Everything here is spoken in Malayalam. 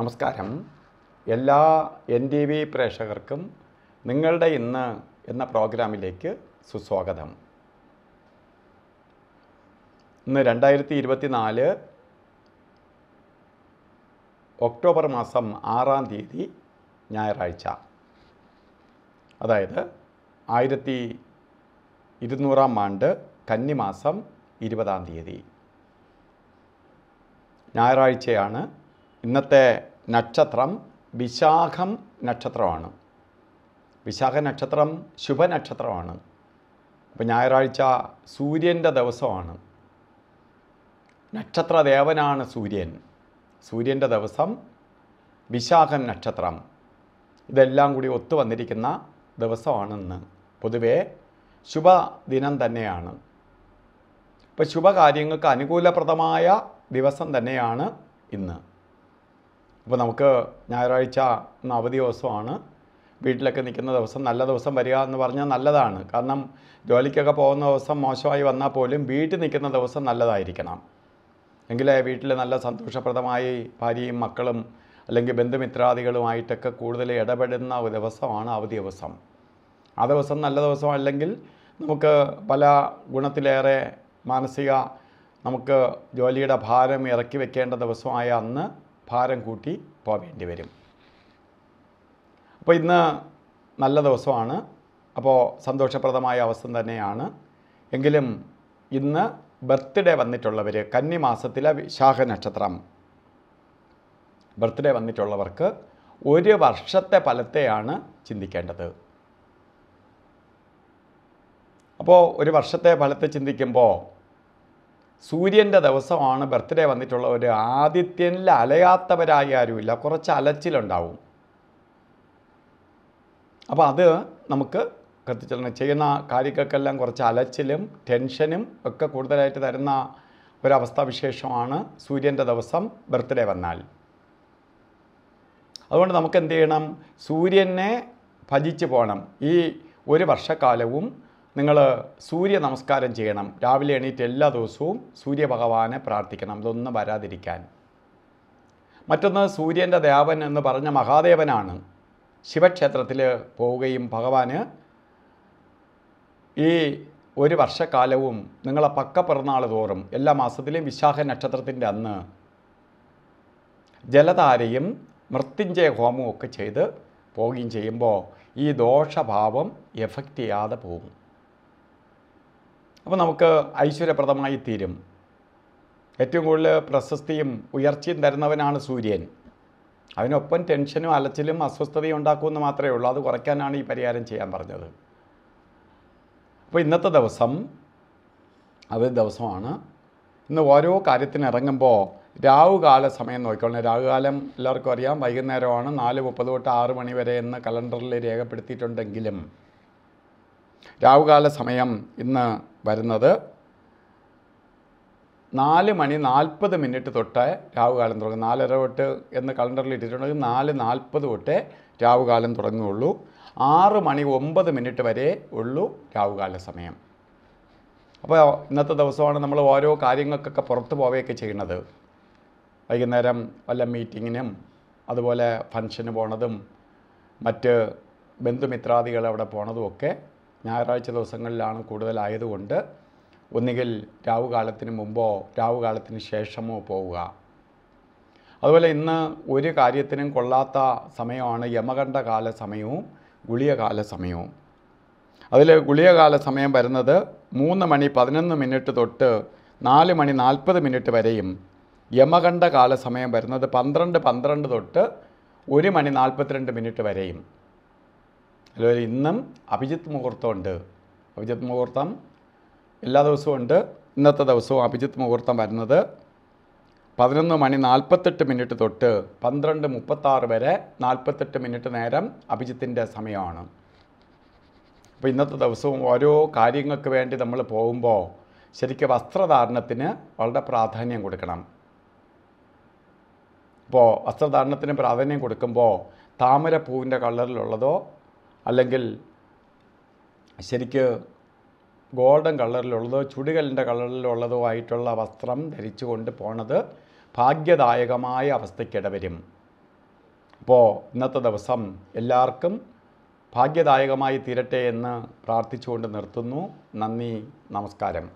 നമസ്കാരം എല്ലാ എൻ ടി വി പ്രേക്ഷകർക്കും നിങ്ങളുടെ ഇന്ന് എന്ന പ്രോഗ്രാമിലേക്ക് സുസ്വാഗതം ഇന്ന് രണ്ടായിരത്തി ഇരുപത്തിനാല് ഒക്ടോബർ മാസം ആറാം തീയതി ഞായറാഴ്ച അതായത് ആയിരത്തി ഇരുന്നൂറാം ആണ്ട് കന്നിമാസം ഇരുപതാം തീയതി ഞായറാഴ്ചയാണ് ഇന്നത്തെ നക്ഷത്രം വിശാഖം നക്ഷത്രമാണ് വിശാഖ നക്ഷത്രം ശുഭനക്ഷത്രമാണ് അപ്പോൾ ഞായറാഴ്ച സൂര്യൻ്റെ ദിവസമാണ് നക്ഷത്രദേവനാണ് സൂര്യൻ സൂര്യൻ്റെ ദിവസം വിശാഖം നക്ഷത്രം ഇതെല്ലാം കൂടി ഒത്തു വന്നിരിക്കുന്ന ദിവസമാണെന്ന് പൊതുവേ ശുഭദിനം തന്നെയാണ് ഇപ്പോൾ ശുഭകാര്യങ്ങൾക്ക് അനുകൂലപ്രദമായ ദിവസം തന്നെയാണ് ഇന്ന് അപ്പോൾ നമുക്ക് ഞായറാഴ്ച ഇന്ന് അവധി ദിവസമാണ് വീട്ടിലൊക്കെ നിൽക്കുന്ന ദിവസം നല്ല ദിവസം വരിക എന്ന് പറഞ്ഞാൽ നല്ലതാണ് കാരണം ജോലിക്കൊക്കെ പോകുന്ന ദിവസം മോശമായി വന്നാൽ പോലും വീട്ടിൽ നിൽക്കുന്ന ദിവസം നല്ലതായിരിക്കണം എങ്കിലേ വീട്ടിൽ നല്ല സന്തോഷപ്രദമായി ഭാര്യയും മക്കളും അല്ലെങ്കിൽ ബന്ധുമിത്രാദികളുമായിട്ടൊക്കെ കൂടുതൽ ഇടപെടുന്ന ഒരു ദിവസമാണ് അവധി ദിവസം ആ ദിവസം നല്ല ദിവസം അല്ലെങ്കിൽ നമുക്ക് പല ഗുണത്തിലേറെ മാനസിക നമുക്ക് ജോലിയുടെ ഭാരം ഇറക്കി വെക്കേണ്ട ദിവസമായ അന്ന് ഭാരം കൂട്ടി പോവേണ്ടി വരും അപ്പോൾ ഇന്ന് നല്ല ദിവസമാണ് അപ്പോൾ സന്തോഷപ്രദമായ അവസ്ഥ തന്നെയാണ് എങ്കിലും ഇന്ന് ബർത്ത്ഡേ വന്നിട്ടുള്ളവർ കന്നിമാസത്തിലെ വിശാഖ നക്ഷത്രം ബർത്ത്ഡേ വന്നിട്ടുള്ളവർക്ക് ഒരു വർഷത്തെ ഫലത്തെയാണ് ചിന്തിക്കേണ്ടത് അപ്പോൾ ഒരു വർഷത്തെ ഫലത്തെ ചിന്തിക്കുമ്പോൾ സൂര്യൻ്റെ ദിവസമാണ് ബർത്ത്ഡേ വന്നിട്ടുള്ള ഒരു ആദിത്യനിൽ അലയാത്തവരായി ആരുമില്ല കുറച്ച് അലച്ചിലുണ്ടാവും അപ്പോൾ അത് നമുക്ക് കത്തിച്ചിട്ടുണ്ട് ചെയ്യുന്ന കാര്യങ്ങൾക്കെല്ലാം കുറച്ച് അലച്ചിലും ടെൻഷനും ഒക്കെ കൂടുതലായിട്ട് തരുന്ന ഒരവസ്ഥാവിശേഷമാണ് സൂര്യൻ്റെ ദിവസം ബർത്ത്ഡേ വന്നാൽ അതുകൊണ്ട് നമുക്ക് എന്ത് ചെയ്യണം സൂര്യനെ ഭജിച്ചു പോകണം ഈ ഒരു വർഷക്കാലവും നിങ്ങൾ സൂര്യ നമസ്കാരം ചെയ്യണം രാവിലെ എണീറ്റ് എല്ലാ ദിവസവും സൂര്യഭഗവാനെ പ്രാർത്ഥിക്കണം ഇതൊന്നും വരാതിരിക്കാൻ മറ്റൊന്ന് സൂര്യൻ്റെ ദേവൻ എന്ന് പറഞ്ഞ മഹാദേവനാണ് ശിവക്ഷേത്രത്തിൽ പോവുകയും ഭഗവാന് ഈ ഒരു വർഷക്കാലവും നിങ്ങളെ പക്ക പിറന്നാൾ തോറും എല്ലാ മാസത്തിലെയും വിശാഖ നക്ഷത്രത്തിൻ്റെ അന്ന് ജലധാരയും മൃത്യുഞ്ജയ ഹോമവും ഒക്കെ ചെയ്ത് പോവുകയും ചെയ്യുമ്പോൾ ഈ ദോഷഭാവം എഫക്റ്റ് ചെയ്യാതെ പോകും അപ്പോൾ നമുക്ക് ഐശ്വര്യപ്രദമായി തീരും ഏറ്റവും കൂടുതൽ പ്രശസ്തിയും ഉയർച്ചയും തരുന്നവനാണ് സൂര്യൻ അവനൊപ്പം ടെൻഷനും അലച്ചിലും അസ്വസ്ഥതയും ഉണ്ടാക്കുമെന്ന് മാത്രമേ ഉള്ളൂ അത് കുറയ്ക്കാനാണ് ഈ പരിഹാരം ചെയ്യാൻ പറഞ്ഞത് അപ്പോൾ ഇന്നത്തെ ദിവസം അതേ ദിവസമാണ് ഇന്ന് ഓരോ കാര്യത്തിന് ഇറങ്ങുമ്പോൾ രാവുകാല സമയം നോക്കിക്കോളണം രാവുകാലം എല്ലാവർക്കും അറിയാം വൈകുന്നേരമാണ് നാല് മുപ്പത് തൊട്ട് ആറ് മണി വരെ എന്ന് കലണ്ടറിൽ രേഖപ്പെടുത്തിയിട്ടുണ്ടെങ്കിലും രാവുകാല സമയം ഇന്ന് വരുന്നത് നാല് മണി നാൽപ്പത് മിനിറ്റ് തൊട്ട് രാവുകാലം തുടങ്ങും നാലര തൊട്ട് എന്ന് കലണ്ടറിൽ ഇട്ടിട്ടുണ്ടെങ്കിൽ നാല് നാൽപ്പത് തൊട്ടേ രാവുകാലം തുടങ്ങുകയുള്ളൂ ആറ് മണി ഒമ്പത് മിനിറ്റ് വരെ ഉള്ളൂ രാവുകാല സമയം അപ്പോൾ ഇന്നത്തെ ദിവസമാണ് നമ്മൾ ഓരോ കാര്യങ്ങൾക്കൊക്കെ പുറത്ത് പോവുകയൊക്കെ ചെയ്യുന്നത് വൈകുന്നേരം വല്ല മീറ്റിങ്ങിനും അതുപോലെ ഫങ്ഷന് പോണതും മറ്റ് ബന്ധുമിത്രാദികൾ അവിടെ പോണതും ഒക്കെ ഞായറാഴ്ച ദിവസങ്ങളിലാണ് കൂടുതലായതുകൊണ്ട് ഒന്നുകിൽ രാവുകാലത്തിന് മുമ്പോ രാവുകാലത്തിന് ശേഷമോ പോവുക അതുപോലെ ഇന്ന് ഒരു കാര്യത്തിനും കൊള്ളാത്ത സമയമാണ് യമകണ്ഠകാല സമയവും ഗുളിയകാല സമയവും അതിൽ ഗുളിയകാല സമയം വരുന്നത് മൂന്ന് മണി പതിനൊന്ന് മിനിറ്റ് തൊട്ട് നാല് മണി നാൽപ്പത് മിനിറ്റ് വരെയും യമകണ്ഠകാല സമയം വരുന്നത് പന്ത്രണ്ട് പന്ത്രണ്ട് തൊട്ട് ഒരു മണി നാൽപ്പത്തിരണ്ട് മിനിറ്റ് വരെയും ഹലോ ഇന്നും അഭിജിത്ത് ഉണ്ട് അഭിജിത്ത് മുഹൂർത്തം എല്ലാ ദിവസവും ഉണ്ട് ഇന്നത്തെ ദിവസവും അഭിജിത്ത് മുഹൂർത്തം വരുന്നത് പതിനൊന്ന് മണി നാൽപ്പത്തെട്ട് മിനിറ്റ് തൊട്ട് പന്ത്രണ്ട് മുപ്പത്താറ് വരെ നാൽപ്പത്തെട്ട് മിനിറ്റ് നേരം അഭിജിത്തിൻ്റെ സമയമാണ് അപ്പോൾ ഇന്നത്തെ ദിവസവും ഓരോ കാര്യങ്ങൾക്ക് വേണ്ടി നമ്മൾ പോകുമ്പോൾ ശരിക്കും വസ്ത്രധാരണത്തിന് വളരെ പ്രാധാന്യം കൊടുക്കണം അപ്പോൾ വസ്ത്രധാരണത്തിന് പ്രാധാന്യം കൊടുക്കുമ്പോൾ താമരപ്പൂവിൻ്റെ കളറിലുള്ളതോ അല്ലെങ്കിൽ ശരിക്ക് ഗോൾഡൻ കളറിലുള്ളതോ ചുടികലിൻ്റെ കളറിലുള്ളതോ ആയിട്ടുള്ള വസ്ത്രം ധരിച്ചുകൊണ്ട് പോണത് ഭാഗ്യദായകമായ അവസ്ഥയ്ക്കിടവരും അപ്പോൾ ഇന്നത്തെ ദിവസം എല്ലാവർക്കും ഭാഗ്യദായകമായി തീരട്ടെ എന്ന് പ്രാർത്ഥിച്ചുകൊണ്ട് നിർത്തുന്നു നന്ദി നമസ്കാരം